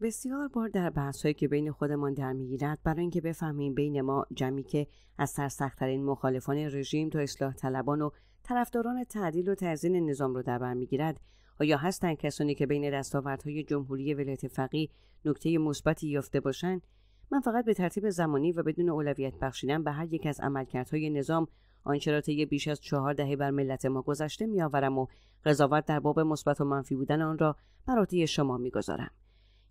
بسیار بار در بحث که بین خودمان در میگیرد برای اینکه بفهمیم بین ما جمعی که از سرسختترین مخالفان رژیم تا اصلاح طلبان و طرفداران تعدیل و تزیین نظام را در بر میگیرد آیا هستند کسانی که بین دستاوردهای جمهوری ولایت فقیه نکته مثبتی یافته باشند من فقط به ترتیب زمانی و بدون اولویت بخشیدن به هر یک از عملکردهای نظام آنچه را بیش از چهار دهه بر ملت ما گذشته میآورم و قضاوت در باب مثبت و منفی بودن آن را بر شما میگذارم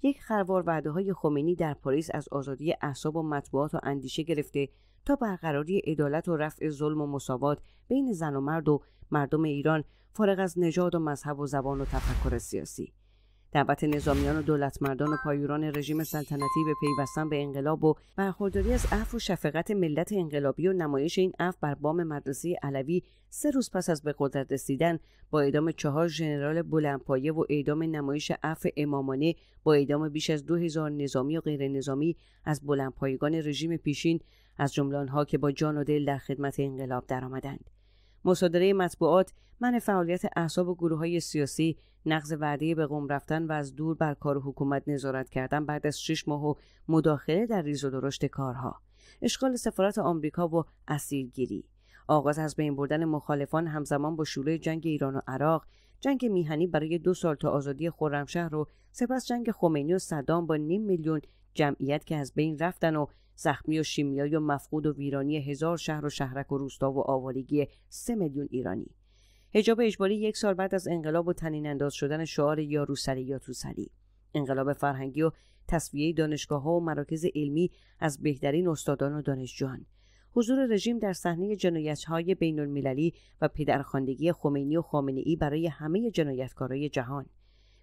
یک خروار وعده های خمینی در پاریس از آزادی اعصاب و مطبوعات و اندیشه گرفته تا برقراری عدالت و رفع ظلم و مساوات بین زن و مرد و مردم ایران فارغ از نژاد و مذهب و زبان و تفکر سیاسی دعوت نظامیان و دولتمردان و پایوران رژیم سلطنتی به پیوستن به انقلاب و برخورداری از عفو و شفقت ملت انقلابی و نمایش این عفو بر بام مدرسه علوی سه روز پس از به قدرت رسیدن با اعدام چهار ژنرال بلندپایه و اعدام نمایش عف امامانه با اعدام بیش از دو هزار نظامی و غیر نظامی از بلندپایگان رژیم پیشین از جمله آنها که با جان و دل در خدمت انقلاب درآمدند مصادره مطبوعات من فعالیت احساب و گروه های سیاسی نقض وعده به قوم رفتن و از دور بر کار حکومت نظارت کردن بعد از شش ماه و مداخله در ریز و درشت کارها اشغال سفارت آمریکا و اسیرگیری آغاز از بین بردن مخالفان همزمان با شروع جنگ ایران و عراق جنگ میهنی برای دو سال تا آزادی خرمشهر و سپس جنگ خمینی و صدام با نیم میلیون جمعیت که از بین رفتن و زخمی و شیمیایی و مفقود و ویرانی هزار شهر و شهرک و روستا و آوارگی سه میلیون ایرانی حجاب اجباری یک سال بعد از انقلاب و تنین انداز شدن شعار یا روسری یا توسری انقلاب فرهنگی و تصویه دانشگاه ها و مراکز علمی از بهترین استادان و دانشجویان حضور رژیم در صحنه جنایت‌های بین‌المللی و پدرخواندگی خمینی و ای برای همه جنایتکارای جهان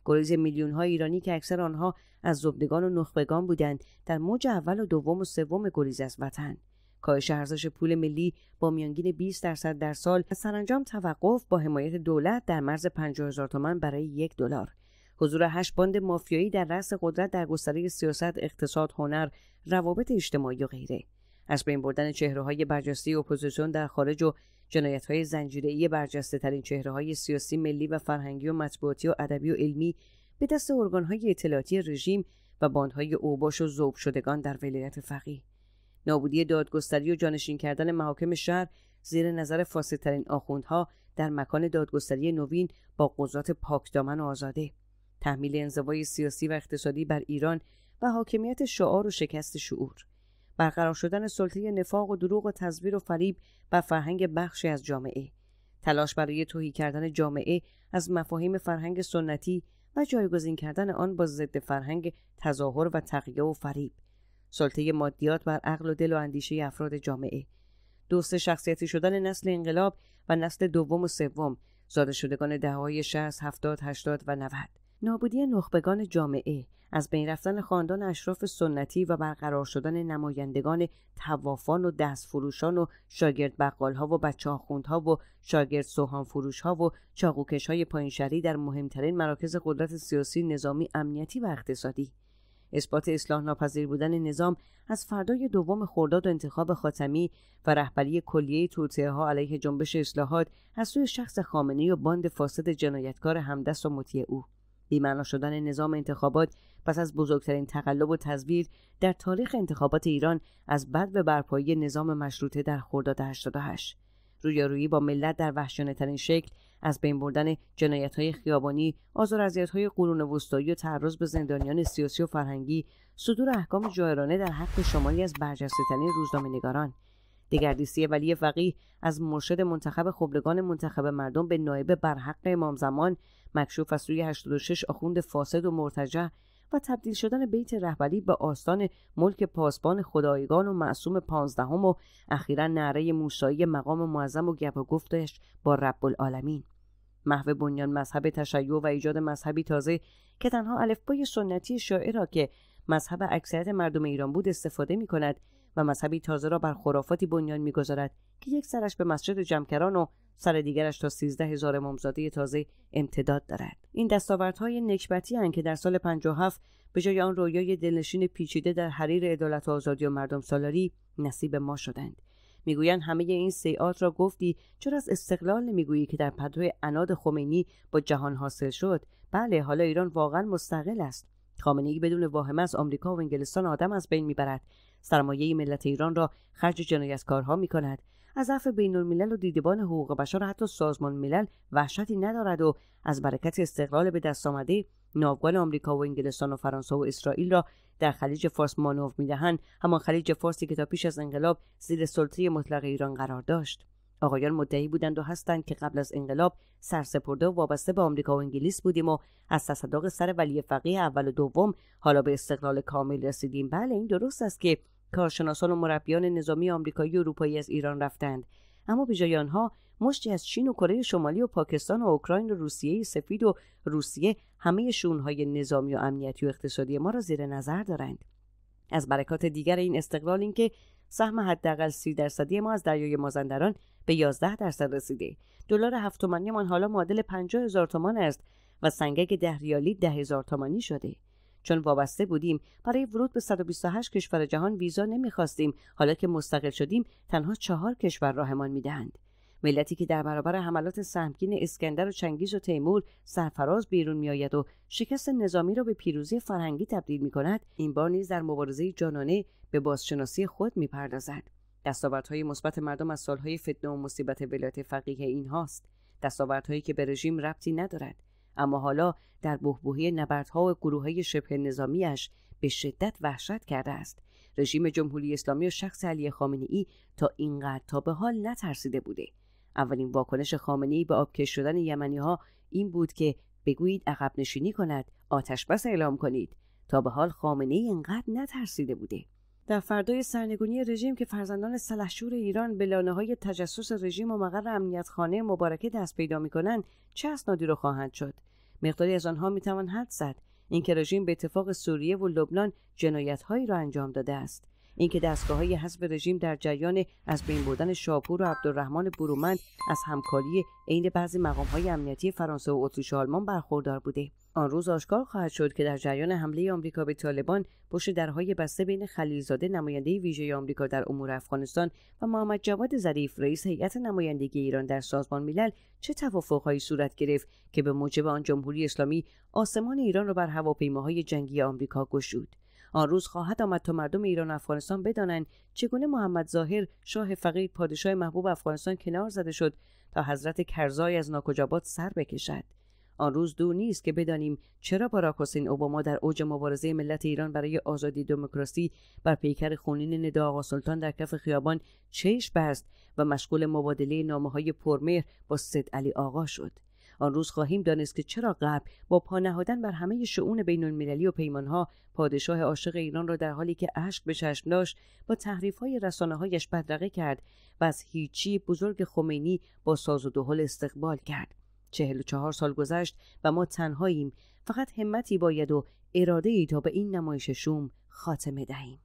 گریز های ایرانی که اکثر آنها از زبدگان و نخبگان بودند در موج اول و دوم و سوم گریز از وطن کاهش ارزش پول ملی با میانگین 20 درصد در سال و سرانجام توقف با حمایت دولت در مرز هزار تومان برای یک دلار حضور هشت باند مافیایی در رأس قدرت در گستره سیاست اقتصاد هنر روابط اجتماعی و غیره از بین بردن چهره های برجسته اپوزیسیون در خارج و جنایت های زنجیره برجسته ترین چهره های سیاسی ملی و فرهنگی و مطبوعاتی و ادبی و علمی به دست ارگان های اطلاعاتی رژیم و باندهای اوباش و زوب شدگان در ولایت فقیه نابودی دادگستری و جانشین کردن محاکم شهر زیر نظر فاسدترین آخوندها در مکان دادگستری نوین با قضات پاکدامن و آزاده تحمیل انزوای سیاسی و اقتصادی بر ایران و حاکمیت شعار و شکست شعور برقرار شدن سلطه نفاق و دروغ و تزویر و فریب بر فرهنگ بخشی از جامعه تلاش برای توهی کردن جامعه از مفاهیم فرهنگ سنتی و جایگزین کردن آن با ضد فرهنگ تظاهر و تقیه و فریب سلطه مادیات بر عقل و دل و اندیشه افراد جامعه دوست شخصیتی شدن نسل انقلاب و نسل دوم و سوم زاده شدگان دههای 60 70 80 و 90 نابودی نخبگان جامعه از بین رفتن خاندان اشراف سنتی و برقرار شدن نمایندگان توافان و دستفروشان و شاگرد بقالها و بچه ها و شاگرد سوهان فروش ها و چاقوکش های پایین در مهمترین مراکز قدرت سیاسی نظامی امنیتی و اقتصادی اثبات اصلاح ناپذیر بودن نظام از فردای دوم خرداد و انتخاب خاتمی و رهبری کلیه توطئه ها علیه جنبش اصلاحات از سوی شخص خامنه‌ای و باند فاسد جنایتکار همدست و مطیع او بیمعنا شدن نظام انتخابات پس از بزرگترین تقلب و تزویر در تاریخ انتخابات ایران از بد به برپایی نظام مشروطه در خرداد 88 رویارویی با ملت در وحشیانه شکل از بین بردن جنایت های خیابانی آزار اذیت های قرون وسطایی و تعرض به زندانیان سیاسی و فرهنگی صدور احکام جایرانه در حق شمالی از برجسته ترین روزنامه دگردیسی ولی فقیه از مرشد منتخب خبرگان منتخب مردم به نایب برحق امام زمان مکشوف از سوی 86 آخوند فاسد و مرتجع و تبدیل شدن بیت رهبری به آستان ملک پاسبان خدایگان و معصوم پانزدهم و اخیرا نعره موسایی مقام معظم و گپ و گفتش با رب العالمین محو بنیان مذهب تشیع و ایجاد مذهبی تازه که تنها الفبای سنتی شاعر را که مذهب اکثریت مردم ایران بود استفاده می کند و مذهبی تازه را بر خرافاتی بنیان میگذارد که یک سرش به مسجد جمکران و سر دیگرش تا سیزده هزار امامزاده تازه امتداد دارد این دستاوردهای نکبتی هن که در سال 57 به جای آن رویای دلنشین پیچیده در حریر عدالت و آزادی و مردم سالاری نصیب ما شدند میگویند همه این سیعات را گفتی چرا از استقلال میگویی که در پدو اناد خمینی با جهان حاصل شد بله حالا ایران واقعا مستقل است خامنه ای بدون واهمه از آمریکا و انگلستان آدم از بین میبرد سرمایه ملت ایران را خرج جنایتکارها می از ضعف بین الملل و دیدبان حقوق بشر حتی سازمان ملل وحشتی ندارد و از برکت استقلال به دست آمده ناوگان آمریکا و انگلستان و فرانسه و اسرائیل را در خلیج فارس مانور میدهند همان خلیج فارسی که تا پیش از انقلاب زیر سلطه مطلق ایران قرار داشت آقایان مدعی بودند و هستند که قبل از انقلاب سرسپرده و وابسته به آمریکا و انگلیس بودیم و از تصدق سر ولی فقیه اول و دوم حالا به استقلال کامل رسیدیم بله این درست است که کارشناسان و مربیان نظامی آمریکایی و اروپایی از ایران رفتند اما به جای آنها مشتی از چین و کره شمالی و پاکستان و اوکراین و روسیه سفید و روسیه همه شونهای نظامی و امنیتی و اقتصادی ما را زیر نظر دارند از برکات دیگر این استقلال اینکه سهم حداقل سی درصدی ما از دریای مازندران به 11 درصد رسیده دلار هفت من حالا معادل 50 هزار تومان است و سنگک ده ریالی ده هزار تومانی شده چون وابسته بودیم برای ورود به 128 کشور جهان ویزا نمیخواستیم حالا که مستقل شدیم تنها چهار کشور راهمان میدهند ملتی که در برابر حملات سهمگین اسکندر و چنگیز و تیمور سرفراز بیرون آید و شکست نظامی را به پیروزی فرهنگی تبدیل می کند این بار نیز در مبارزه جانانه به بازشناسی خود میپردازد های مثبت مردم از سالهای فتنه و مصیبت ولایت فقیه اینهاست هایی که به رژیم ربطی ندارد اما حالا در بهبوهی نبردها و گروههای شبه نظامیش به شدت وحشت کرده است رژیم جمهوری اسلامی و شخص علی خامنه ای تا اینقدر تا به حال نترسیده بوده اولین واکنش خامنه ای به آبکش شدن یمنی ها این بود که بگویید عقب نشینی کند آتش بس اعلام کنید تا به حال خامنه ای انقدر نترسیده بوده در فردای سرنگونی رژیم که فرزندان سلحشور ایران به لانه های تجسس رژیم و مقر امنیت خانه مبارکه دست پیدا می کنند چه اسنادی رو خواهند شد مقداری از آنها می توان حد زد اینکه رژیم به اتفاق سوریه و لبنان جنایت هایی را انجام داده است اینکه دستگاه های حزب رژیم در جریان از بین بردن شاپور و عبدالرحمن برومند از همکاری عین بعضی مقام های امنیتی فرانسه و اتریش آلمان برخوردار بوده آن روز آشکار خواهد شد که در جریان حمله آمریکا به طالبان پشت درهای بسته بین خلیلزاده نماینده ویژه آمریکا در امور افغانستان و محمد جواد ظریف رئیس هیئت نمایندگی ایران در سازمان ملل چه توافقهایی صورت گرفت که به موجب آن جمهوری اسلامی آسمان ایران را بر هواپیماهای جنگی آمریکا گشود آن روز خواهد آمد تا مردم ایران و افغانستان بدانند چگونه محمد ظاهر شاه فقیر پادشاه محبوب افغانستان کنار زده شد تا حضرت کرزای از ناکجابات سر بکشد آن روز دور نیست که بدانیم چرا باراک حسین اوباما در اوج مبارزه ملت ایران برای آزادی دموکراسی بر پیکر خونین ندا آقا سلطان در کف خیابان چش بست و مشغول مبادله نامه های پرمهر با صد علی آقا شد آن روز خواهیم دانست که چرا قبل با پا بر همه شعون بین المللی و پیمانها پادشاه عاشق ایران را در حالی که اشک به چشم داشت با تحریف های رسانه هایش بدرقه کرد و از هیچی بزرگ خمینی با ساز و دهل استقبال کرد چهل و چهار سال گذشت و ما تنهاییم فقط همتی باید و اراده ای تا به این نمایش شوم خاتمه دهیم